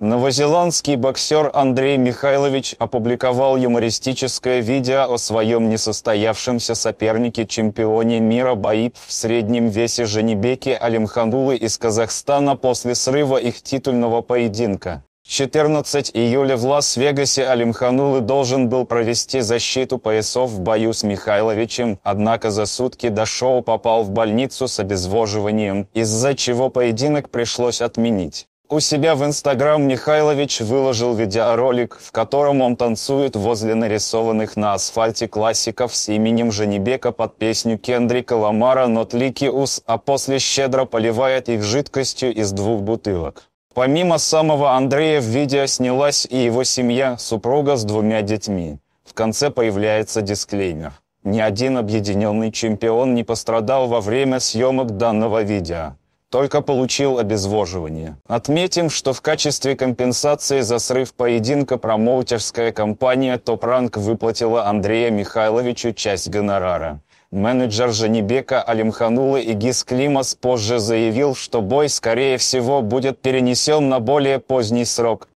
Новозеландский боксер Андрей Михайлович опубликовал юмористическое видео о своем несостоявшемся сопернике чемпионе мира боит в среднем весе Женебеке Алимханулы из Казахстана после срыва их титульного поединка. 14 июля в Лас-Вегасе Алимханулы должен был провести защиту поясов в бою с Михайловичем, однако за сутки до шоу попал в больницу с обезвоживанием, из-за чего поединок пришлось отменить. У себя в Инстаграм Михайлович выложил видеоролик, в котором он танцует возле нарисованных на асфальте классиков с именем Женебека под песню Кендрика Ламара «Нотликиус», а после щедро поливает их жидкостью из двух бутылок. Помимо самого Андрея в видео снялась и его семья, супруга с двумя детьми. В конце появляется дисклеймер. Ни один объединенный чемпион не пострадал во время съемок данного видео только получил обезвоживание. Отметим, что в качестве компенсации за срыв поединка промоутерская компания «Топранк» выплатила Андрея Михайловичу часть гонорара. Менеджер Женебека Алимханулы и Гис Климас позже заявил, что бой, скорее всего, будет перенесен на более поздний срок,